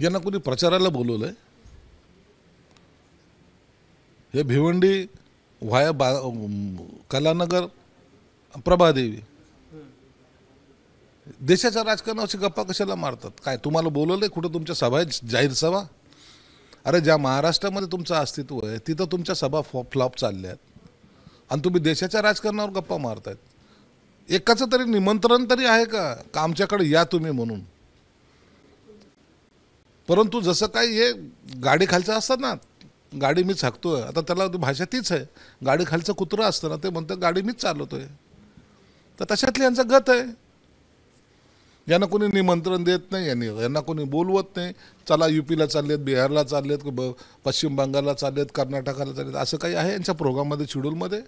यांना कोणी प्रचाराला बोलवलं आहे हे भिवंडी व्हाया बा कलानगर प्रभादेवी देशाच्या राजकारणावरची गप्पा कशाला मारतात काय तुम्हाला बोलवलं आहे कुठं तुमच्या सभा आहे जाहीर सभा अरे ज्या महाराष्ट्रामध्ये तुमचं अस्तित्व आहे तिथं तुमच्या सभा फॉ फ्लॉप चालल्या आहेत आणि तुम्ही देशाच्या राजकारणावर गप्पा मारतायत एकाचं तरी निमंत्रण तरी आहे का आमच्याकडे या तुम्ही म्हणून परंतु जसं काही हे गाडी खालचं असतात ना गाडी मी झाकतो आहे आता त्याला भाषा तीच आहे गाडी खालचं कुत्रं असतं ना ते म्हणतं गाडी मीच चालवतो आहे तर तशातली यांचा गत आहे यांना कोणी निमंत्रण देत नाही यांनी यांना कोणी बोलवत नाही चला युपीला चाललेत बिहारला चाललेत पश्चिम बंगालला चाललेत कर्नाटकाला चाललेत असं काही आहे यांच्या प्रोग्राममध्ये शेड्यूलमध्ये